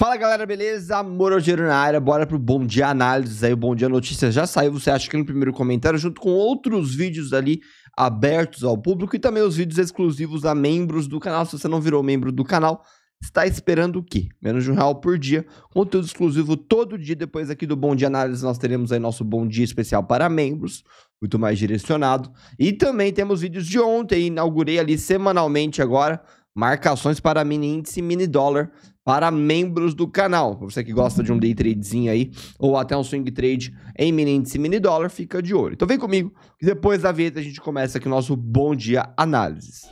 Fala galera, beleza? Moro na área, bora pro Bom Dia Análises aí, o Bom Dia Notícias já saiu, você acha que no primeiro comentário, junto com outros vídeos ali abertos ao público e também os vídeos exclusivos a membros do canal. Se você não virou membro do canal, está esperando o quê? Menos de um real por dia, conteúdo exclusivo todo dia. Depois aqui do Bom Dia Análise, nós teremos aí nosso Bom Dia Especial para membros, muito mais direcionado. E também temos vídeos de ontem, inaugurei ali semanalmente agora, marcações para mini índice e mini dólar para membros do canal. Você que gosta de um day tradezinho aí, ou até um swing trade em mini mini dólar, fica de olho. Então vem comigo, que depois da vinheta a gente começa aqui o nosso Bom Dia Análises.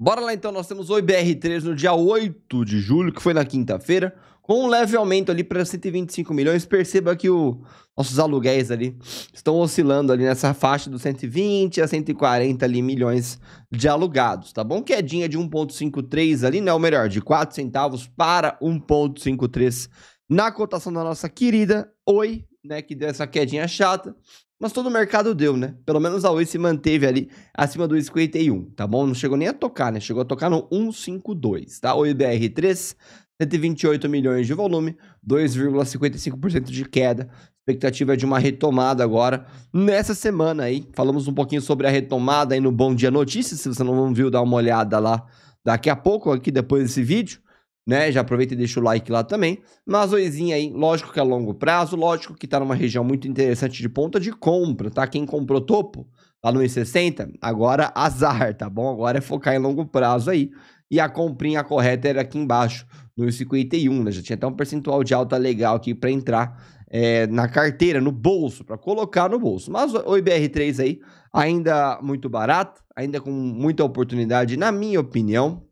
Bora lá então, nós temos o IBR3 no dia 8 de julho, que foi na quinta-feira, com um leve aumento ali para 125 milhões. Perceba que o, nossos aluguéis ali estão oscilando ali nessa faixa dos 120 a 140 ali, milhões de alugados, tá bom? Quedinha de 1,53 ali, né? Ou melhor, de 4 centavos para 1,53 na cotação da nossa querida Oi né, que deu essa quedinha chata. Mas todo o mercado deu, né? Pelo menos a Oi se manteve ali acima do 51, tá bom? Não chegou nem a tocar, né? Chegou a tocar no 152, tá? Oi BR3, 128 milhões de volume, 2,55% de queda. Expectativa de uma retomada agora nessa semana aí. Falamos um pouquinho sobre a retomada aí no Bom Dia Notícias. Se você não viu, dá uma olhada lá daqui a pouco, aqui depois desse vídeo né? Já aproveita e deixa o like lá também. Mas oizinha aí, lógico que é longo prazo, lógico que tá numa região muito interessante de ponta de compra, tá? Quem comprou topo, lá tá no 1,60, agora azar, tá bom? Agora é focar em longo prazo aí. E a comprinha correta era aqui embaixo, no 51, né? Já tinha até um percentual de alta legal aqui para entrar é, na carteira, no bolso, para colocar no bolso. Mas o IBR3 aí, ainda muito barato, ainda com muita oportunidade, na minha opinião,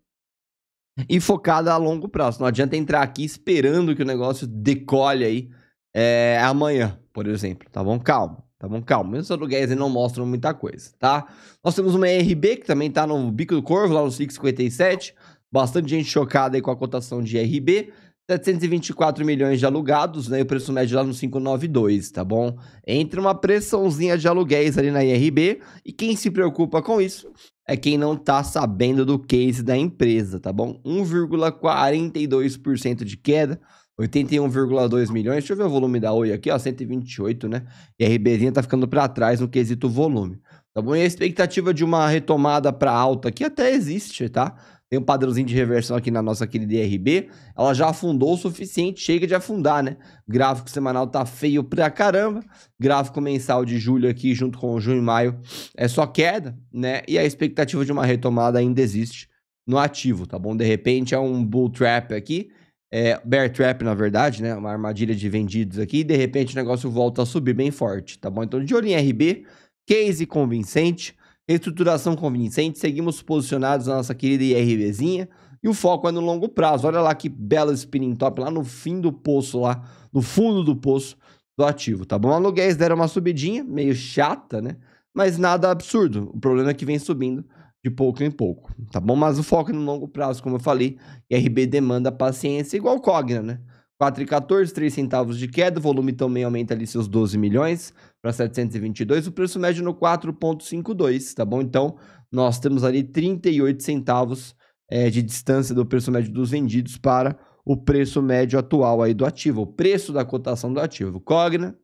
e focada a longo prazo. Não adianta entrar aqui esperando que o negócio decolhe aí é, amanhã, por exemplo, tá bom? Calma, tá bom? Calma. Os aluguéis não mostram muita coisa, tá? Nós temos uma RB que também tá no bico do corvo, lá no 557. Bastante gente chocada aí com a cotação de RB. 724 milhões de alugados, né? E o preço médio lá no 592, tá bom? Entra uma pressãozinha de aluguéis ali na IRB. E quem se preocupa com isso é quem não está sabendo do case da empresa, tá bom? 1,42% de queda, 81,2 milhões. Deixa eu ver o volume da Oi aqui, ó, 128, né? E a RBzinha tá ficando para trás no quesito volume. Tá bom? E a expectativa de uma retomada para alta aqui até existe, tá? tem um padrãozinho de reversão aqui na nossa querida IRB, ela já afundou o suficiente, chega de afundar, né? Gráfico semanal tá feio pra caramba, gráfico mensal de julho aqui junto com junho e maio é só queda, né? E a expectativa de uma retomada ainda existe no ativo, tá bom? De repente é um bull trap aqui, é, bear trap na verdade, né? Uma armadilha de vendidos aqui, e de repente o negócio volta a subir bem forte, tá bom? Então de olho em IRB, case convincente, reestruturação convincente, seguimos posicionados na nossa querida IRVzinha e o foco é no longo prazo. Olha lá que bela spinning top lá no fim do poço, lá no fundo do poço do ativo, tá bom? Aluguéis deram uma subidinha, meio chata, né? Mas nada absurdo. O problema é que vem subindo de pouco em pouco, tá bom? Mas o foco é no longo prazo, como eu falei, IRB demanda paciência igual Cogna, né? 4,14, 3 centavos de queda, o volume também aumenta ali seus 12 milhões, para 722, o preço médio no 4,52, tá bom? Então, nós temos ali 38 centavos é, de distância do preço médio dos vendidos para o preço médio atual aí do ativo, o preço da cotação do ativo. Cogna,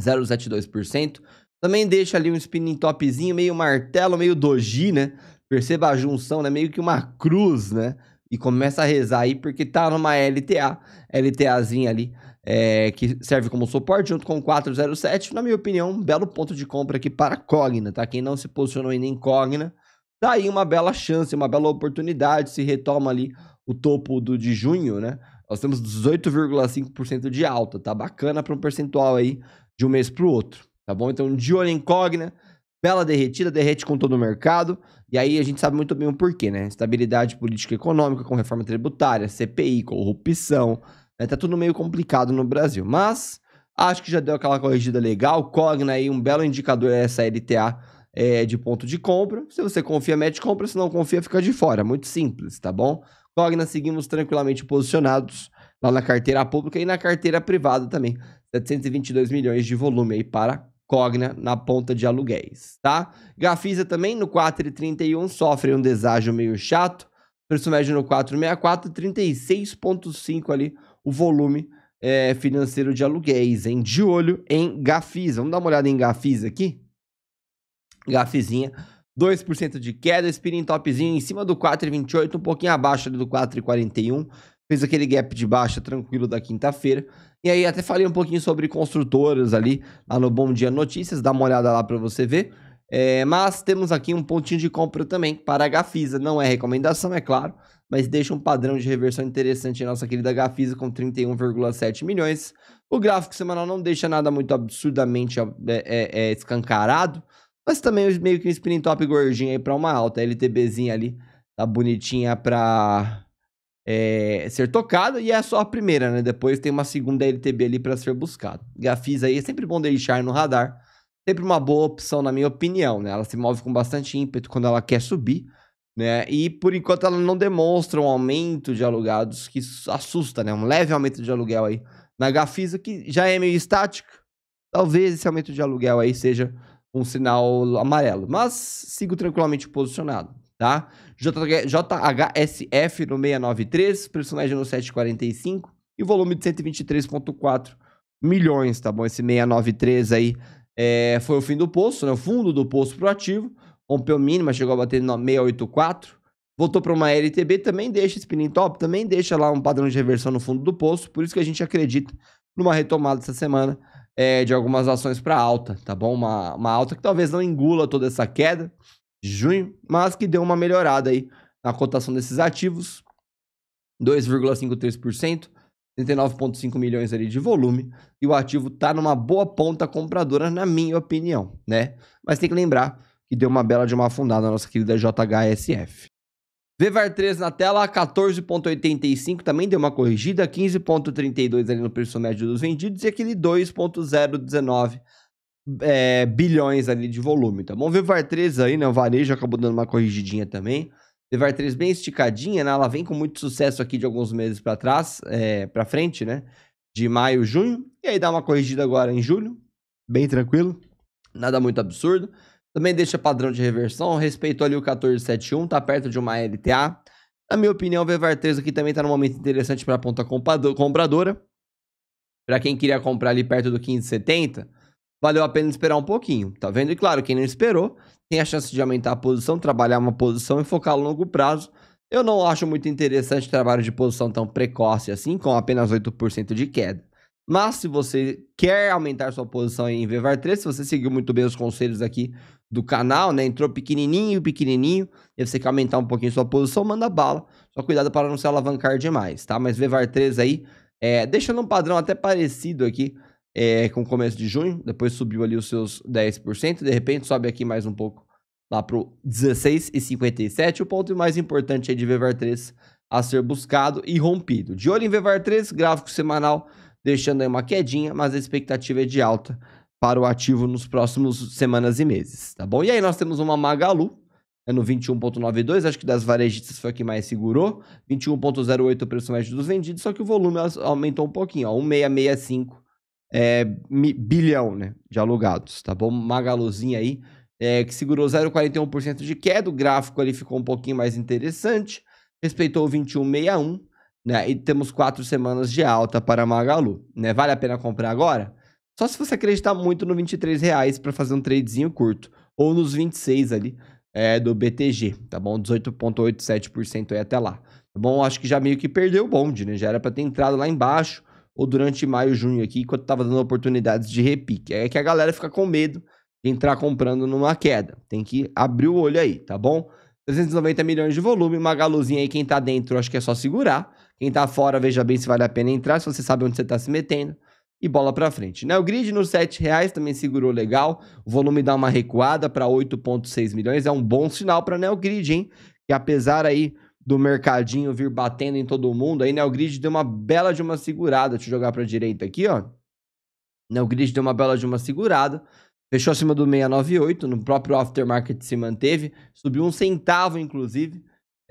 0,72%. Também deixa ali um spinning topzinho, meio martelo, meio doji, né? Perceba a junção, né? Meio que uma cruz, né? E começa a rezar aí porque tá numa LTA, LTAzinha ali é, que serve como suporte junto com o 407. Na minha opinião, um belo ponto de compra aqui para a Cogna, tá? Quem não se posicionou ainda em Cogna, tá aí uma bela chance, uma bela oportunidade, se retoma ali o topo do de junho, né? Nós temos 18,5% de alta, tá bacana para um percentual aí de um mês para o outro, tá bom? Então, de olho em Cogna, bela derretida, derrete com todo o mercado. E aí a gente sabe muito bem o porquê, né? Estabilidade política e econômica, com reforma tributária, CPI, corrupção, né, tá tudo meio complicado no Brasil. Mas acho que já deu aquela corrigida legal. Cogna aí, um belo indicador é essa LTA é, de ponto de compra. Se você confia, mete compra. Se não confia, fica de fora. Muito simples, tá bom? Cogna, seguimos tranquilamente posicionados lá na carteira pública e na carteira privada também. 722 milhões de volume aí para Cogna na ponta de aluguéis, tá? Gafisa também no 4,31 sofre um deságio meio chato. Preço médio no 4,64, 36,5 ali o volume é, financeiro de aluguéis, hein? De olho em Gafis. Vamos dar uma olhada em Gafis aqui? Gafizinha. 2% de queda, spinning topzinho em cima do 4,28, um pouquinho abaixo do 4,41. Fez aquele gap de baixa tranquilo da quinta-feira. E aí até falei um pouquinho sobre construtoras ali, lá no Bom Dia Notícias, dá uma olhada lá para você ver. É, mas temos aqui um pontinho de compra também para a Gafisa, não é recomendação, é claro, mas deixa um padrão de reversão interessante em nossa querida Gafisa com 31,7 milhões. O gráfico semanal não deixa nada muito absurdamente é, é, é escancarado, mas também meio que um spin top gordinho aí para uma alta. LTBzinha ali tá bonitinha para é, ser tocada e é só a primeira, né? Depois tem uma segunda LTB ali para ser buscada. Gafisa aí é sempre bom deixar no radar. Sempre uma boa opção, na minha opinião, né? Ela se move com bastante ímpeto quando ela quer subir. Né? E por enquanto ela não demonstra um aumento de alugados que assusta, né? Um leve aumento de aluguel aí na Gafisa, que já é meio estática. Talvez esse aumento de aluguel aí seja um sinal amarelo. Mas sigo tranquilamente posicionado, tá? JHSF no 693, personagem no 745 e volume de 123,4 milhões, tá bom? Esse 693 aí é, foi o fim do poço, né? O fundo do poço pro ativo rompeu mínima, chegou a bater 684. Voltou para uma LTB, também deixa spinning top, também deixa lá um padrão de reversão no fundo do poço. Por isso que a gente acredita numa retomada essa semana é, de algumas ações para alta, tá bom? Uma, uma alta que talvez não engula toda essa queda de junho, mas que deu uma melhorada aí na cotação desses ativos. 2,53%, 39,5 milhões ali de volume, e o ativo está numa boa ponta compradora, na minha opinião, né? Mas tem que lembrar que deu uma bela de uma afundada na nossa querida JHSF. VVAR 3 na tela, 14,85 também deu uma corrigida, 15,32 ali no preço médio dos vendidos e aquele 2,019 é, bilhões ali de volume, tá bom? VVAR 3 aí, né, o varejo acabou dando uma corrigidinha também. VVAR 3 bem esticadinha, né, ela vem com muito sucesso aqui de alguns meses para trás, é, para frente, né, de maio, junho, e aí dá uma corrigida agora em julho, bem tranquilo, nada muito absurdo. Também deixa padrão de reversão, respeitou ali o 1471, tá perto de uma LTA. Na minha opinião, o Vevar 3 aqui também tá num momento interessante para a ponta compradora. Para quem queria comprar ali perto do 1570, valeu a pena esperar um pouquinho, tá vendo? E claro, quem não esperou, tem a chance de aumentar a posição, trabalhar uma posição e focar a longo prazo. Eu não acho muito interessante trabalho de posição tão precoce assim, com apenas 8% de queda. Mas se você quer aumentar sua posição em vvar 3, se você seguiu muito bem os conselhos aqui do canal, né? Entrou pequenininho, pequenininho, e você quer aumentar um pouquinho sua posição, manda bala. Só cuidado para não se alavancar demais, tá? Mas vvar 3 aí, é, deixando um padrão até parecido aqui é, com o começo de junho, depois subiu ali os seus 10%, de repente sobe aqui mais um pouco lá para o 16,57. O ponto mais importante aí de VVAR 3 a ser buscado e rompido. De olho em VVAR 3, gráfico semanal deixando aí uma quedinha, mas a expectativa é de alta para o ativo nos próximos semanas e meses, tá bom? E aí nós temos uma Magalu, é no 21.92, acho que das varejistas foi a que mais segurou, 21.08 o preço médio dos vendidos, só que o volume aumentou um pouquinho, ó, 1665 é, bilhão, né, de alugados, tá bom? Magaluzinha aí, é, que segurou 0,41% de queda, o gráfico ali ficou um pouquinho mais interessante, respeitou o 21,61, né? E temos quatro semanas de alta para a Magalu. Né? Vale a pena comprar agora? Só se você acreditar muito no 23 reais para fazer um tradezinho curto. Ou nos 26 ali é, do BTG, tá bom? 18,87% aí até lá. Tá bom? Acho que já meio que perdeu o bonde, né? Já era para ter entrado lá embaixo ou durante maio, junho aqui, quando tava dando oportunidades de repique. É que a galera fica com medo de entrar comprando numa queda. Tem que abrir o olho aí, tá bom? 390 milhões de volume, uma galuzinha aí, quem tá dentro acho que é só segurar. Quem tá fora, veja bem se vale a pena entrar, se você sabe onde você tá se metendo. E bola para frente. Né? O grid nos R$ reais também segurou legal. O volume dá uma recuada para 8,6 milhões. É um bom sinal para Neogrid, hein? Que apesar aí do mercadinho vir batendo em todo mundo, aí Neogrid deu uma bela de uma segurada. Deixa eu jogar para direita aqui, ó. Neogrid deu uma bela de uma segurada. Fechou acima do 698, no próprio aftermarket se manteve, subiu um centavo inclusive,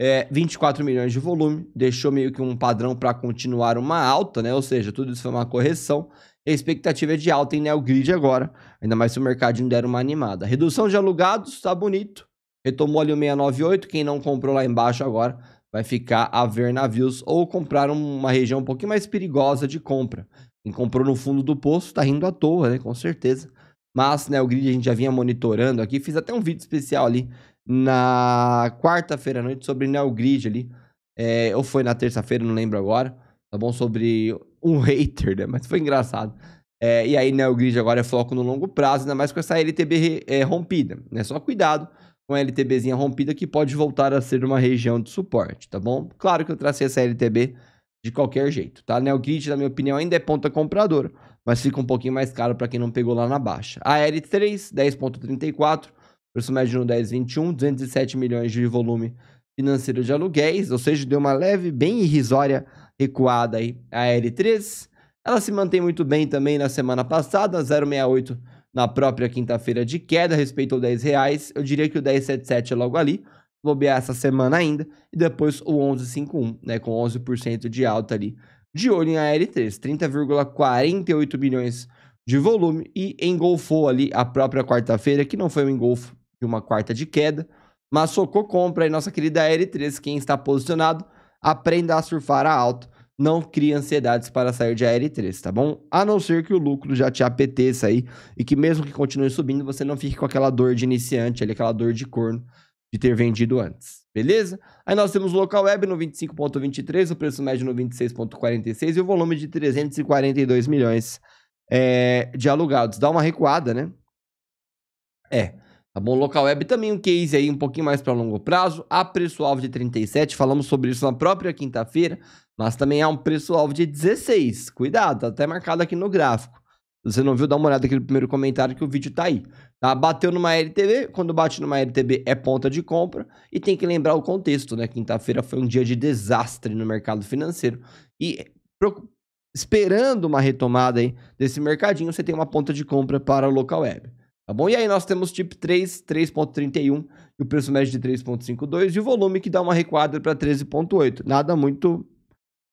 é, 24 milhões de volume, deixou meio que um padrão para continuar uma alta, né? Ou seja, tudo isso foi uma correção. a expectativa é de alta em NeoGrid agora, ainda mais se o mercado não der uma animada. Redução de alugados, está bonito. Retomou ali o 698, quem não comprou lá embaixo agora vai ficar a ver navios ou comprar uma região um pouquinho mais perigosa de compra. Quem comprou no fundo do poço está rindo à toa, né? Com certeza. Mas, né, o grid a gente já vinha monitorando aqui, fiz até um vídeo especial ali na quarta-feira à noite sobre Neo Grid ali. É, ou foi na terça-feira, não lembro agora. Tá bom? Sobre um hater, né? Mas foi engraçado. É, e aí, Neo Grid agora é foco no longo prazo, ainda mais com essa LTB é, rompida. Né? Só cuidado com a LTBzinha rompida que pode voltar a ser uma região de suporte, tá bom? Claro que eu tracei essa LTB de qualquer jeito, tá? Neo Grid, na minha opinião, ainda é ponta compradora, mas fica um pouquinho mais caro para quem não pegou lá na baixa. A L3, 10.34 preço médio de 10,21, 207 milhões de volume financeiro de aluguéis, ou seja, deu uma leve, bem irrisória recuada aí a L3. Ela se mantém muito bem também na semana passada, 0,68 na própria quinta-feira de queda, respeitou 10 reais. Eu diria que o 10,77 é logo ali, bobear essa semana ainda, e depois o 11,51, né, com 11% de alta ali. De olho em AL3, 30,48 bilhões de volume e engolfou ali a própria quarta-feira, que não foi um engolfo de uma quarta de queda, mas socou compra e nossa querida R 3 quem está posicionado, aprenda a surfar a alto, não crie ansiedades para sair de R 3 tá bom? A não ser que o lucro já te apeteça aí e que mesmo que continue subindo, você não fique com aquela dor de iniciante, ali, aquela dor de corno de ter vendido antes, beleza? Aí nós temos o local web no 25.23, o preço médio no 26.46 e o volume de 342 milhões é, de alugados. Dá uma recuada, né? É. Tá bom? Local Web também um case aí um pouquinho mais para longo prazo. A preço-alvo de 37, falamos sobre isso na própria quinta-feira, mas também há um preço-alvo de 16. Cuidado, tá até marcado aqui no gráfico. Se você não viu, dá uma olhada aqui no primeiro comentário que o vídeo tá aí. Tá? Bateu numa LTV, quando bate numa LTV é ponta de compra e tem que lembrar o contexto, né? Quinta-feira foi um dia de desastre no mercado financeiro e esperando uma retomada aí desse mercadinho, você tem uma ponta de compra para o local web. Tá bom? E aí nós temos tipo 3, 3.31, o preço médio de 3.52 e o volume que dá uma requadra para 13.8. Nada muito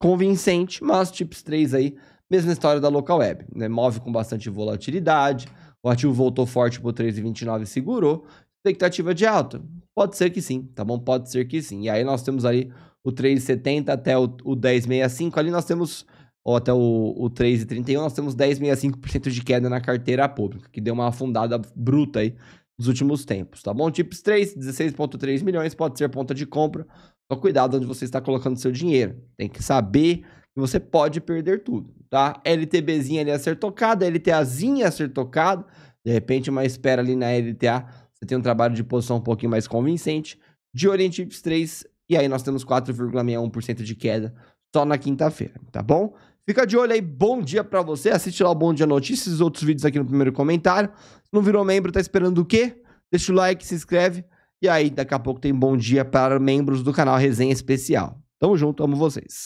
convincente, mas TIPS 3 aí, mesma história da local web, né? Move com bastante volatilidade, o ativo voltou forte pro 3,29 e segurou. Expectativa de alta? Pode ser que sim, tá bom? Pode ser que sim. E aí nós temos aí o 3,70 até o, o 10,65. Ali nós temos ou até o, o 3,31, nós temos 10,65% de queda na carteira pública, que deu uma afundada bruta aí nos últimos tempos, tá bom? Tips 3, 16,3 milhões, pode ser ponta de compra, só cuidado onde você está colocando seu dinheiro, tem que saber que você pode perder tudo, tá? LTBzinha é ali a é ser tocada, LTAzinha a ser tocada, de repente uma espera ali na LTA, você tem um trabalho de posição um pouquinho mais convincente, de Orient Tips 3, e aí nós temos 4,61% de queda só na quinta-feira, tá bom? Fica de olho aí, bom dia para você. Assiste lá o Bom Dia Notícias, os outros vídeos aqui no primeiro comentário. Se não virou membro, tá esperando o quê? Deixa o like, se inscreve. E aí, daqui a pouco tem bom dia para membros do canal Resenha Especial. Tamo junto, amo vocês.